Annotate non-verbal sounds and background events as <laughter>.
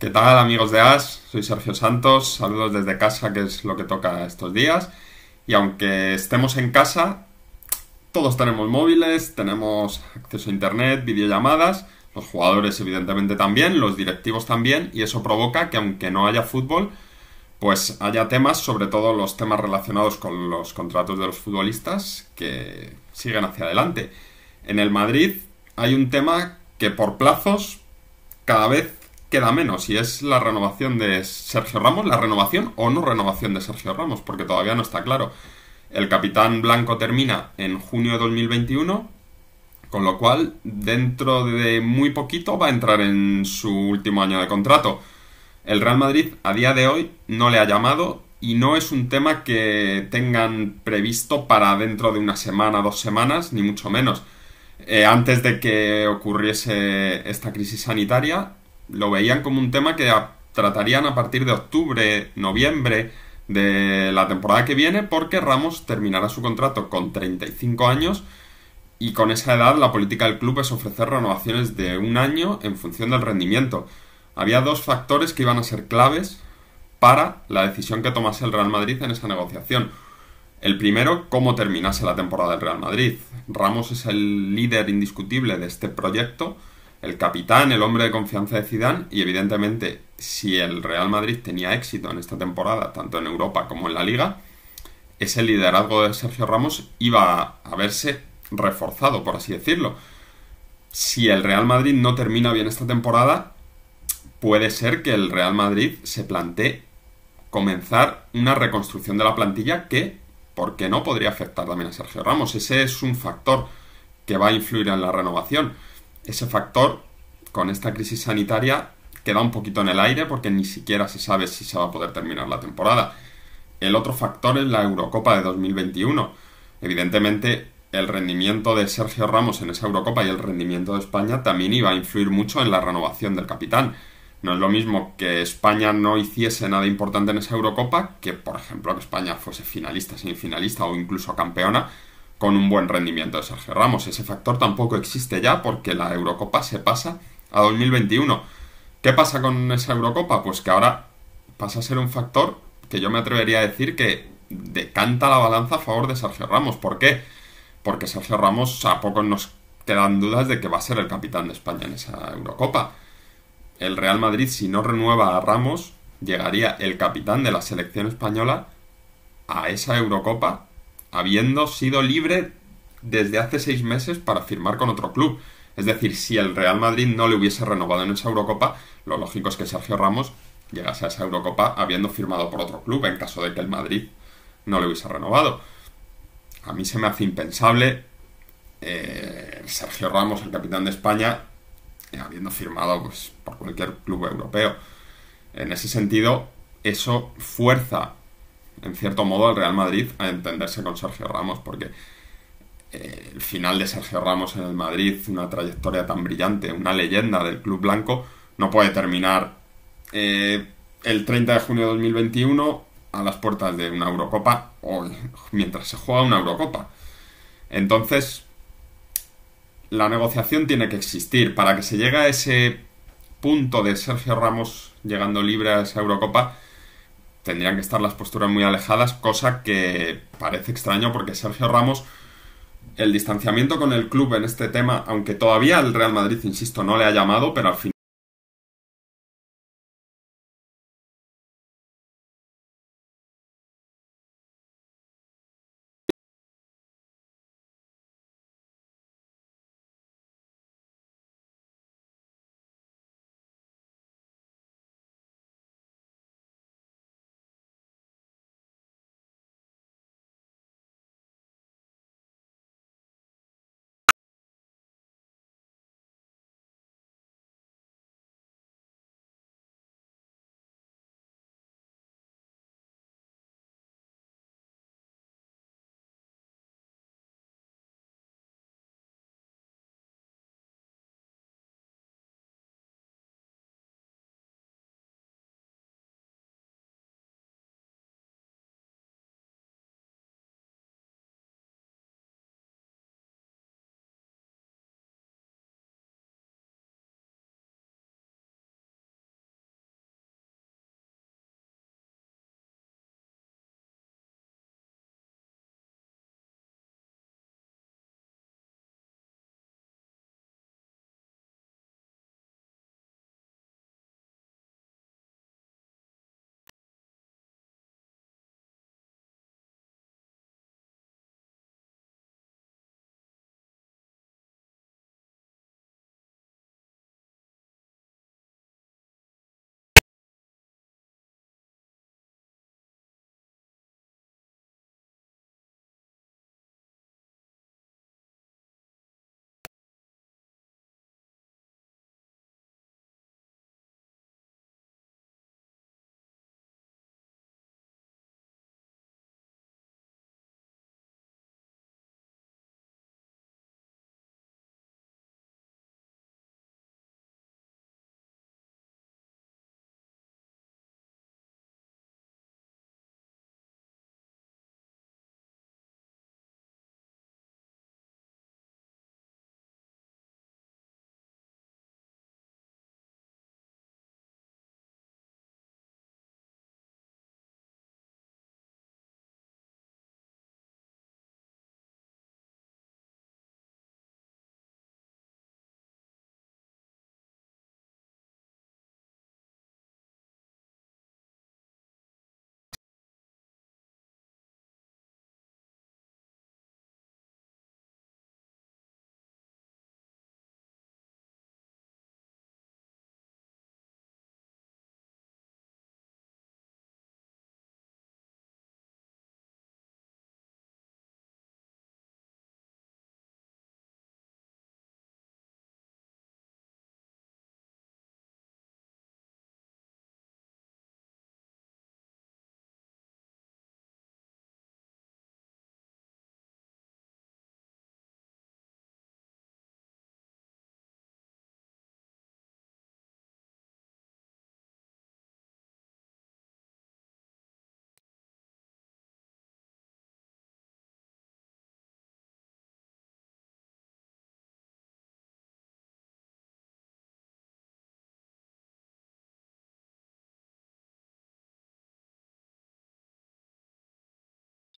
¿Qué tal amigos de AS, Soy Sergio Santos, saludos desde casa, que es lo que toca estos días. Y aunque estemos en casa, todos tenemos móviles, tenemos acceso a internet, videollamadas, los jugadores evidentemente también, los directivos también, y eso provoca que aunque no haya fútbol, pues haya temas, sobre todo los temas relacionados con los contratos de los futbolistas, que siguen hacia adelante. En el Madrid hay un tema que por plazos cada vez queda menos si es la renovación de Sergio Ramos, la renovación o no renovación de Sergio Ramos, porque todavía no está claro. El capitán blanco termina en junio de 2021, con lo cual dentro de muy poquito va a entrar en su último año de contrato. El Real Madrid a día de hoy no le ha llamado y no es un tema que tengan previsto para dentro de una semana, dos semanas, ni mucho menos. Eh, antes de que ocurriese esta crisis sanitaria, lo veían como un tema que tratarían a partir de octubre, noviembre de la temporada que viene, porque Ramos terminará su contrato con 35 años y con esa edad la política del club es ofrecer renovaciones de un año en función del rendimiento. Había dos factores que iban a ser claves para la decisión que tomase el Real Madrid en esa negociación. El primero, cómo terminase la temporada del Real Madrid. Ramos es el líder indiscutible de este proyecto el capitán, el hombre de confianza de Zidane y evidentemente si el Real Madrid tenía éxito en esta temporada, tanto en Europa como en la Liga, ese liderazgo de Sergio Ramos iba a verse reforzado, por así decirlo. Si el Real Madrid no termina bien esta temporada, puede ser que el Real Madrid se plantee comenzar una reconstrucción de la plantilla que, ¿por qué no?, podría afectar también a Sergio Ramos. Ese es un factor que va a influir en la renovación ese factor con esta crisis sanitaria queda un poquito en el aire porque ni siquiera se sabe si se va a poder terminar la temporada. El otro factor es la Eurocopa de 2021. Evidentemente, el rendimiento de Sergio Ramos en esa Eurocopa y el rendimiento de España también iba a influir mucho en la renovación del capitán. No es lo mismo que España no hiciese nada importante en esa Eurocopa que, por ejemplo, que España fuese finalista, semifinalista o incluso campeona con un buen rendimiento de Sergio Ramos. Ese factor tampoco existe ya porque la Eurocopa se pasa a 2021. ¿Qué pasa con esa Eurocopa? Pues que ahora pasa a ser un factor que yo me atrevería a decir que decanta la balanza a favor de Sergio Ramos. ¿Por qué? Porque Sergio Ramos a poco nos quedan dudas de que va a ser el capitán de España en esa Eurocopa. El Real Madrid, si no renueva a Ramos, llegaría el capitán de la selección española a esa Eurocopa habiendo sido libre desde hace seis meses para firmar con otro club. Es decir, si el Real Madrid no le hubiese renovado en esa Eurocopa, lo lógico es que Sergio Ramos llegase a esa Eurocopa habiendo firmado por otro club, en caso de que el Madrid no le hubiese renovado. A mí se me hace impensable eh, Sergio Ramos, el capitán de España, eh, habiendo firmado pues, por cualquier club europeo. En ese sentido, eso fuerza en cierto modo al Real Madrid a entenderse con Sergio Ramos, porque eh, el final de Sergio Ramos en el Madrid, una trayectoria tan brillante, una leyenda del club blanco, no puede terminar eh, el 30 de junio de 2021 a las puertas de una Eurocopa o <laughs> mientras se juega una Eurocopa. Entonces, la negociación tiene que existir para que se llegue a ese punto de Sergio Ramos llegando libre a esa Eurocopa tendrían que estar las posturas muy alejadas, cosa que parece extraño porque Sergio Ramos, el distanciamiento con el club en este tema, aunque todavía el Real Madrid, insisto, no le ha llamado, pero al final...